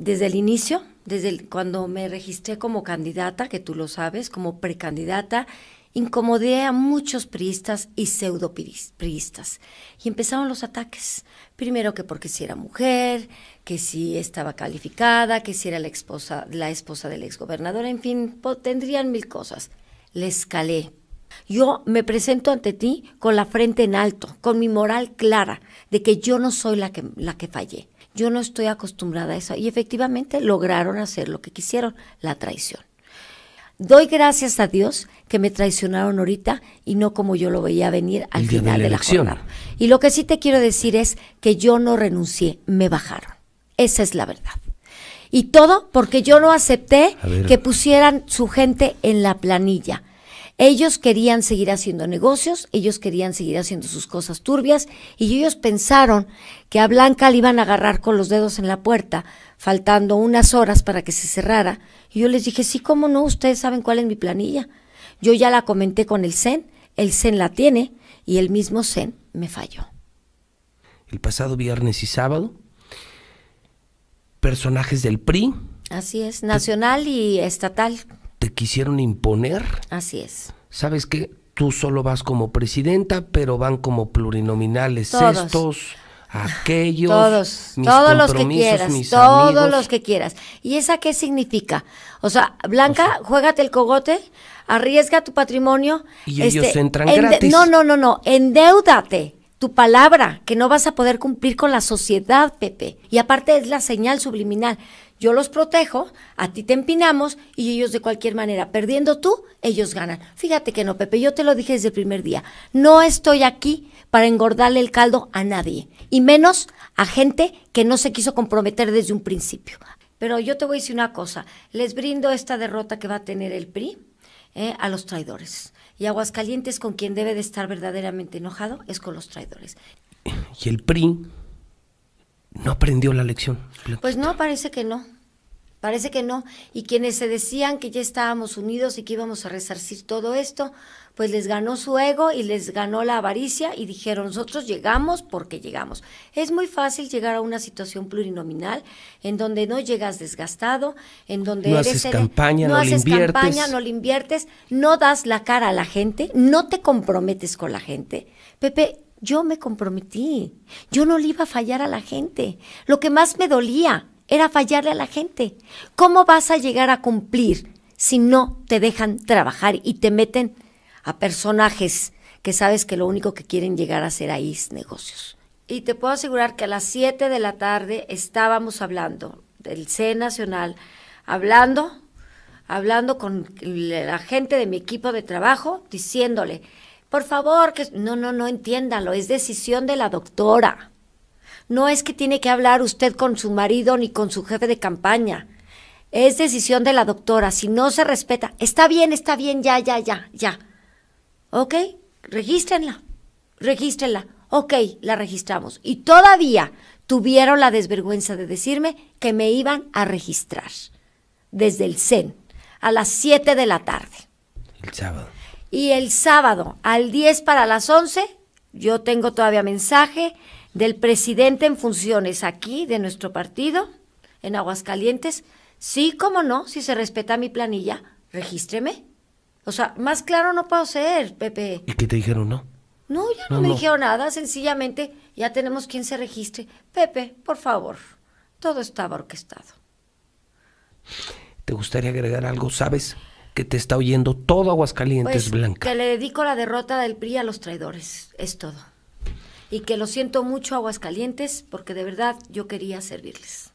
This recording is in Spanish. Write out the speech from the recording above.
desde el inicio, desde cuando me registré como candidata, que tú lo sabes, como precandidata, incomodé a muchos priistas y pseudo priistas. Y empezaron los ataques. Primero que porque si era mujer, que si estaba calificada, que si era la esposa, la esposa del exgobernador, en fin, tendrían mil cosas. Le escalé. Yo me presento ante ti con la frente en alto, con mi moral clara de que yo no soy la que, la que fallé yo no estoy acostumbrada a eso. Y efectivamente lograron hacer lo que quisieron, la traición. Doy gracias a Dios que me traicionaron ahorita y no como yo lo veía venir al final de la, de la jornada. Y lo que sí te quiero decir es que yo no renuncié, me bajaron. Esa es la verdad. Y todo porque yo no acepté que pusieran su gente en la planilla. Ellos querían seguir haciendo negocios, ellos querían seguir haciendo sus cosas turbias y ellos pensaron que a Blanca le iban a agarrar con los dedos en la puerta, faltando unas horas para que se cerrara. Y yo les dije, sí, cómo no, ustedes saben cuál es mi planilla. Yo ya la comenté con el CEN, el CEN la tiene y el mismo CEN me falló. El pasado viernes y sábado, personajes del PRI. Así es, nacional y estatal. Te quisieron imponer. Así es. ¿sabes qué? Tú solo vas como presidenta, pero van como plurinominales estos, aquellos, todos, todos los que quieras, todos los que quieras. ¿Y esa qué significa? O sea, Blanca, juégate el cogote, arriesga tu patrimonio. Y ellos este, entran gratis. No, no, no, no, endeúdate tu palabra, que no vas a poder cumplir con la sociedad, Pepe. Y aparte es la señal subliminal. Yo los protejo, a ti te empinamos y ellos de cualquier manera, perdiendo tú, ellos ganan. Fíjate que no, Pepe, yo te lo dije desde el primer día. No estoy aquí para engordarle el caldo a nadie, y menos a gente que no se quiso comprometer desde un principio. Pero yo te voy a decir una cosa, les brindo esta derrota que va a tener el PRI, ¿eh? a los traidores. Y Aguascalientes con quien debe de estar verdaderamente enojado es con los traidores. Y el PRI no aprendió la lección. Pues no, parece que no. Parece que no. Y quienes se decían que ya estábamos unidos y que íbamos a resarcir todo esto, pues les ganó su ego y les ganó la avaricia y dijeron, nosotros llegamos porque llegamos. Es muy fácil llegar a una situación plurinominal en donde no llegas desgastado, en donde no haces campaña, no, haces campaña, no le inviertes, no das la cara a la gente, no te comprometes con la gente. Pepe, yo me comprometí. Yo no le iba a fallar a la gente. Lo que más me dolía era fallarle a la gente. ¿Cómo vas a llegar a cumplir si no te dejan trabajar y te meten a personajes que sabes que lo único que quieren llegar a hacer ahí es negocios? Y te puedo asegurar que a las 7 de la tarde estábamos hablando del C Nacional, hablando, hablando con la gente de mi equipo de trabajo, diciéndole, por favor, que no, no, no entiéndalo, es decisión de la doctora. No es que tiene que hablar usted con su marido ni con su jefe de campaña. Es decisión de la doctora. Si no se respeta, está bien, está bien, ya, ya, ya, ya. ¿Ok? Regístrenla. Regístrenla. Ok, la registramos. Y todavía tuvieron la desvergüenza de decirme que me iban a registrar desde el CEN a las 7 de la tarde. El sábado. Y el sábado, al 10 para las 11, yo tengo todavía mensaje del presidente en funciones aquí, de nuestro partido, en Aguascalientes, sí, como no, si se respeta mi planilla, regístreme. O sea, más claro no puedo ser, Pepe. ¿Y qué te dijeron, no? No, ya no, me dijeron nada, sencillamente ya tenemos quien se registre. Pepe, por favor, todo estaba orquestado. ¿Te gustaría agregar algo? ¿Sabes que te está oyendo todo Aguascalientes pues, Que le dedico la derrota del PRI a los traidores, es todo y que lo siento mucho Aguascalientes porque de verdad yo quería servirles.